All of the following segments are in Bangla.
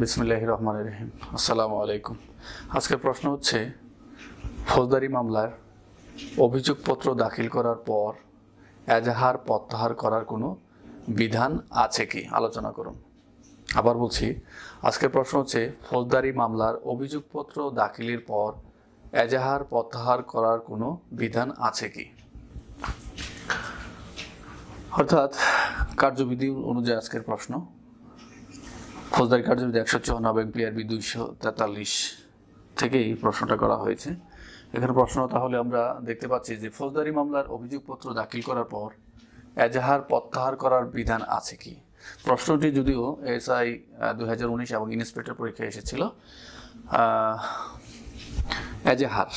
বিসমুল্লাহ রহমান রহিম আসসালামু আলাইকুম আজকের প্রশ্ন হচ্ছে ফৌজদারি মামলার অভিযোগপত্র দাখিল করার পর এজাহার প্রত্যাহার করার কোনো বিধান আছে কি আলোচনা করুন আবার বলছি আজকের প্রশ্ন হচ্ছে ফৌজদারি মামলার অভিযোগপত্র দাখিলের পর এজাহার প্রত্যাহার করার কোনো বিধান আছে কি অর্থাৎ কার্যবিধি অনুযায়ী আজকের প্রশ্ন ফৌজদারি কার্যবিধি একশো চুয়ানব্বই পিআরবি দুইশো তেতাল্লিশ থেকেই প্রশ্নটা করা হয়েছে এখানে প্রশ্ন তাহলে আমরা দেখতে পাচ্ছি যে ফৌজদারি মামলার অভিযোগপত্র দাখিল করার পর এজাহার প্রত্যাহার করার বিধান আছে কি প্রশ্নটি যদিও এসআই দু এবং ইন্সপেক্টর পরীক্ষায় এসেছিল এজাহার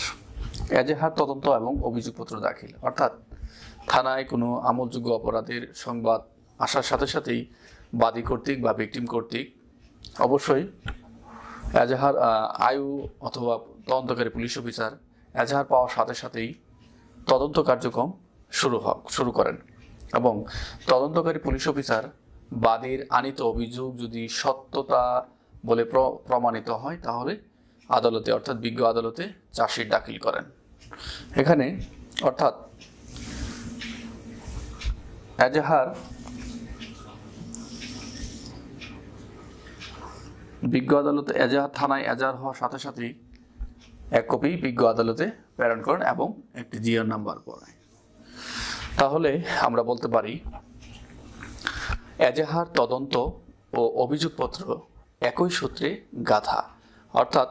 এজাহার তদন্ত এবং অভিযোগপত্র দাখিল অর্থাৎ থানায় কোনো আমলযোগ্য অপরাধের সংবাদ আসার সাথে সাথেই বাদী কর্তৃক বা ভিকটিম কর্তৃক অবশ্যই এজাহার আয়ু অথবা তদন্তকারী পুলিশ অফিসার এজাহার পাওয়ার সাথে সাথেই তদন্ত কার্যক্রম শুরু শুরু করেন এবং তদন্তকারী পুলিশ অফিসার বাদীর আনিত অভিযোগ যদি সত্যতা বলে প্রমাণিত হয় তাহলে আদালতে অর্থাৎ বিজ্ঞ আদালতে চাষির দাখিল করেন এখানে অর্থাৎ এজাহার বিজ্ঞ আদালতে এজাহার থানায় এজাহার হওয়ার সাথে সাথেই এক কপি বিজ্ঞ আদালতে প্রেরণ করেন এবং একটি জিওর নাম্বার পড়ায় তাহলে আমরা বলতে পারি এজাহার তদন্ত ও অভিযোগপত্র একই সূত্রে গাথা অর্থাৎ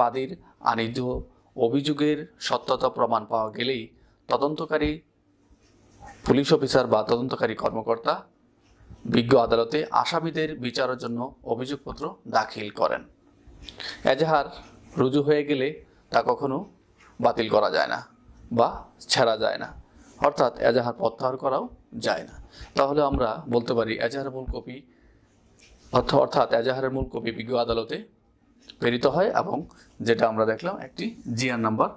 বাদীর আনিধ্য অভিযোগের সত্যতা প্রমাণ পাওয়া গেলেই তদন্তকারী পুলিশ অফিসার বা তদন্তকারী কর্মকর্তা বিজ্ঞ আদালতে আসামিদের বিচারের জন্য অভিযোগপত্র দাখিল করেন এজাহার রুজু হয়ে গেলে তা কখনো বাতিল করা যায় না বা ছাড়া যায় না অর্থাৎ এজাহার প্রত্যাহার করাও যায় না তাহলে আমরা বলতে পারি এজাহার মূল কপি অর্থাৎ এজাহারের মূল কপি বিজ্ঞ আদালতে প্রেরিত হয় এবং যেটা আমরা দেখলাম একটি জিআর নাম্বার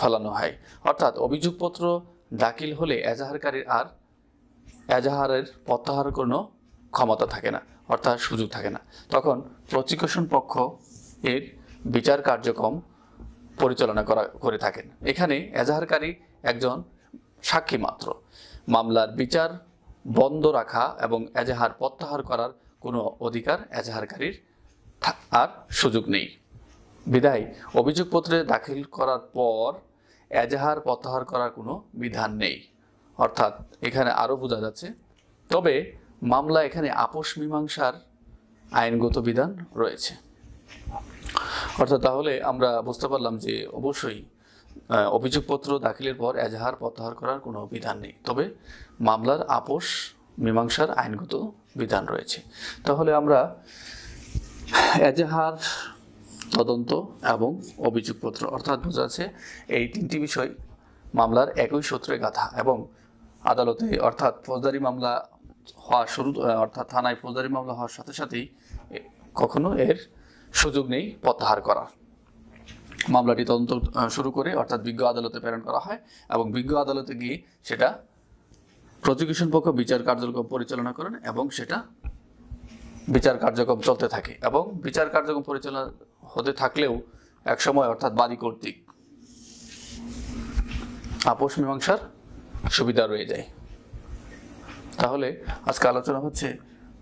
ফেলানো হয় অর্থাৎ অভিযোগপত্র দাখিল হলে এজাহারকারীর আর এজাহারের প্রত্যাহার কোনো ক্ষমতা থাকে না অর্থাৎ সুযোগ থাকে না তখন প্রসিকিউশন পক্ষ এর বিচার কার্যক্রম পরিচালনা করা করে থাকেন এখানে এজাহারকারী একজন সাক্ষী মাত্র মামলার বিচার বন্ধ রাখা এবং এজাহার প্রত্যাহার করার কোনো অধিকার এজাহারকারীর আর সুযোগ নেই বিদায় অভিযোগপত্রে দাখিল করার পর এজাহার প্রত্যাহার করার কোনো বিধান নেই অর্থাৎ এখানে আরও বোঝা যাচ্ছে তবে মামলা এখানে আপোষ মীমাংসার আইনগত বিধান রয়েছে অর্থাৎ তাহলে আমরা বুঝতে পারলাম যে অবশ্যই অভিযোগপত্র দাখিলের পর এজাহার প্রত্যাহার করার কোনো বিধান নেই তবে মামলার আপোষ মীমাংসার আইনগত বিধান রয়েছে তাহলে আমরা এজাহার তদন্ত এবং অভিযোগপত্র অর্থাৎ বোঝা যাচ্ছে এই তিনটি বিষয় মামলার একই সূত্রে গাথা এবং আদালতে অর্থাৎ ফৌজদারি মামলা হওয়া শুরু অর্থাৎ থানায় ফৌজদারি মামলা হওয়ার সাথে সাথেই কখনো এর সুযোগ নেই প্রত্যাহার করার মামলাটি তদন্ত শুরু করে অর্থাৎ বিজ্ঞ আদালতে প্রেরণ করা হয় এবং বিজ্ঞ আদালতে গিয়ে সেটা প্রসিকিউশন পক্ষ বিচার কার্যক্রম পরিচালনা করেন এবং সেটা বিচার কার্যক্রম চলতে থাকে এবং বিচার কার্যক্রম পরিচালনা হতে থাকলেও একসময় অর্থাৎ বাদী কর্তৃক আপোষ মীমাংসার সুবিধা রয়ে যায় তাহলে আজকে আলোচনা হচ্ছে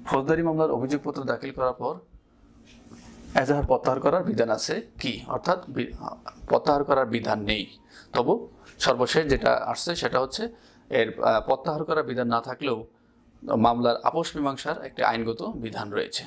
ফৌজদারি মামলার অভিযোগপত্র দাখিল করার পর এজাহার প্রত্যাহার করার বিধান আছে কি অর্থাৎ প্রত্যাহার করার বিধান নেই তবু সর্বশেষ যেটা আসছে সেটা হচ্ছে এর প্রত্যাহার করার বিধান না থাকলেও মামলার আপোষ মীমাংসার একটি আইনগত বিধান রয়েছে